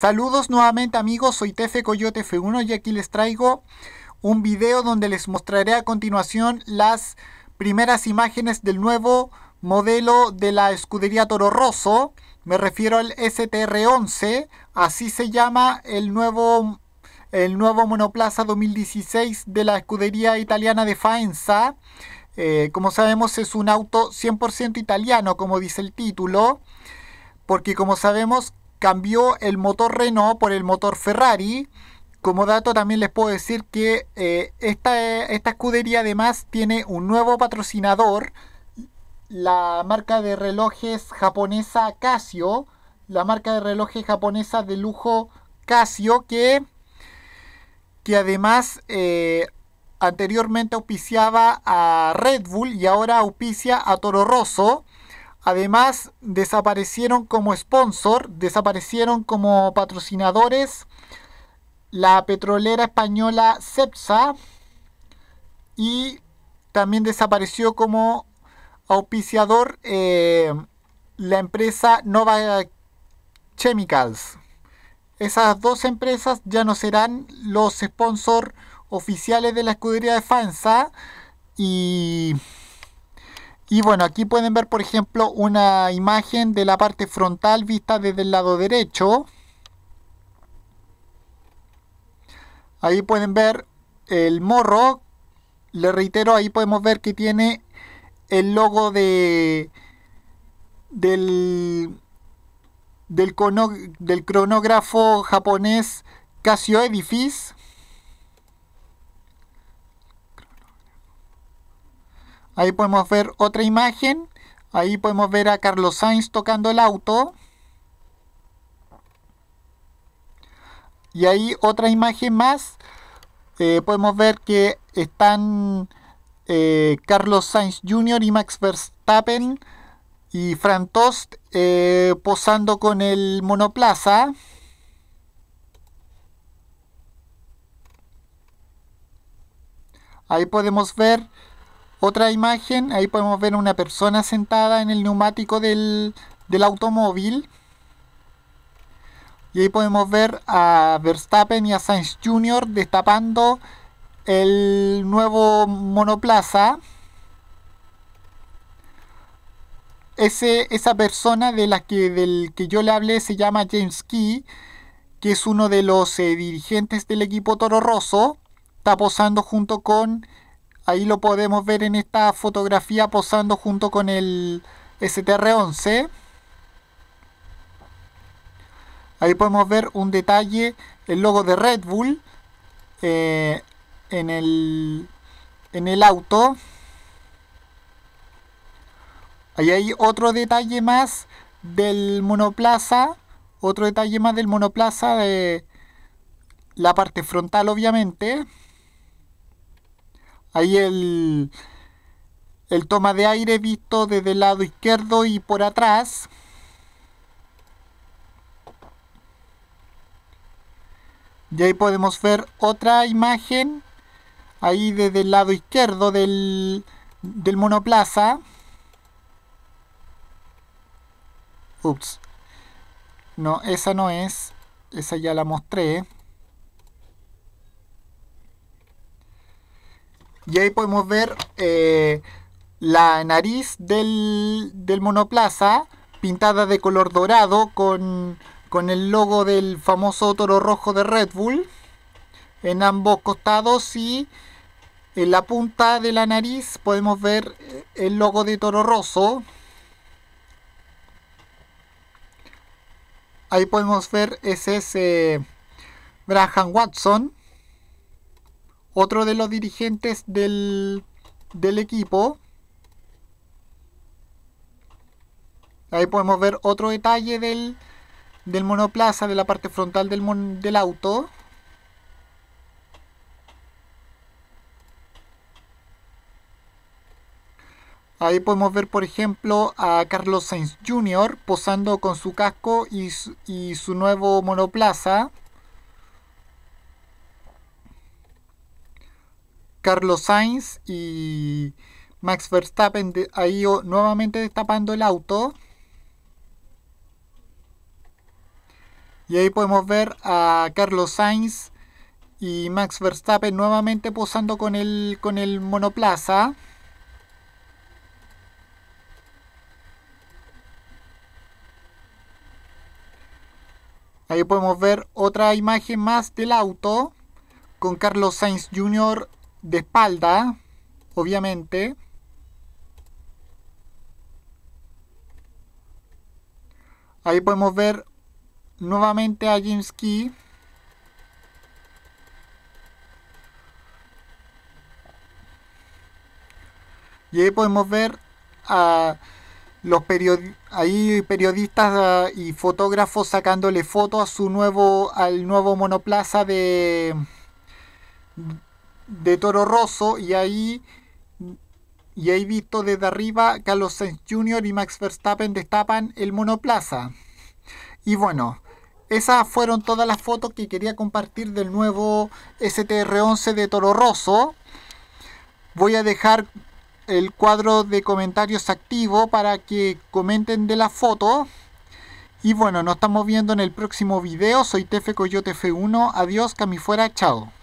Saludos nuevamente amigos, soy Tefe Coyote F1 y aquí les traigo un video donde les mostraré a continuación las primeras imágenes del nuevo modelo de la escudería Toro Rosso. Me refiero al STR11, así se llama el nuevo, el nuevo monoplaza 2016 de la escudería italiana de Faenza. Eh, como sabemos es un auto 100% italiano, como dice el título porque como sabemos cambió el motor Renault por el motor Ferrari. Como dato también les puedo decir que eh, esta, escudería además tiene un nuevo patrocinador, la marca de relojes japonesa Casio, la marca de relojes japonesa de lujo Casio, que, que además eh, anteriormente auspiciaba a Red Bull y ahora auspicia a Toro Rosso. Además, desaparecieron como sponsor, desaparecieron como patrocinadores la petrolera española Cepsa y también desapareció como auspiciador eh, la empresa Nova Chemicals. Esas dos empresas ya no serán los sponsors oficiales de la escudería de Fansa y y bueno, aquí pueden ver, por ejemplo, una imagen de la parte frontal vista desde el lado derecho. Ahí pueden ver el morro. Le reitero, ahí podemos ver que tiene el logo de del, del cronógrafo japonés Casio Edifice Ahí podemos ver otra imagen. Ahí podemos ver a Carlos Sainz tocando el auto. Y ahí otra imagen más. Eh, podemos ver que están eh, Carlos Sainz Jr. y Max Verstappen y Fran Tost eh, posando con el monoplaza. Ahí podemos ver otra imagen, ahí podemos ver una persona sentada en el neumático del, automóvil. Y ahí podemos ver a Verstappen y a Sainz Jr. destapando el nuevo monoplaza. esa persona de la que, del que yo le hablé se llama James Key, que es uno de los eh, dirigentes del equipo Toro Rosso. Está posando junto con Ahí lo podemos ver en esta fotografía posando junto con el STR-11. Ahí podemos ver un detalle, el logo de Red Bull eh, en, el, en el auto. Ahí hay otro detalle más del monoplaza, otro detalle más del monoplaza de la parte frontal obviamente. Ahí el, toma de aire visto desde el lado izquierdo y por atrás. Y ahí podemos ver otra imagen, ahí desde el lado izquierdo del, del monoplaza. Ups. No, esa no es. Esa ya la mostré. Y ahí podemos ver eh, la nariz del, monoplaza pintada de color dorado con, el logo del famoso toro rojo de Red Bull en ambos costados y en la punta de la nariz podemos ver eh, el logo de Toro Rosso. Ahí podemos ver ese es eh, Watson otro de los dirigentes del, equipo. Ahí podemos ver otro detalle del, monoplaza, de la parte frontal del, auto. Ahí podemos ver, por ejemplo, a Carlos Sainz Jr. posando con su casco y su nuevo monoplaza. Carlos Sainz y Max Verstappen ahí nuevamente destapando el auto. Y ahí podemos ver a Carlos Sainz y Max Verstappen nuevamente posando con el, con el monoplaza. Ahí podemos ver otra imagen más del auto con Carlos Sainz Jr de espalda, obviamente. Ahí podemos ver nuevamente a James Key. Y ahí podemos ver a los period ahí periodistas ah, y fotógrafos sacándole fotos a su nuevo al nuevo monoplaza de de Toro Rosso y ahí y ahí visto desde arriba Carlos Sainz Jr. y Max Verstappen destapan el monoplaza. Y bueno, esas fueron todas las fotos que quería compartir del nuevo STR11 de Toro Rosso. Voy a dejar el cuadro de comentarios activo para que comenten de la foto. Y bueno, nos estamos viendo en el próximo video. Soy Tefe Coyote F1. Adiós, cami fuera, chao.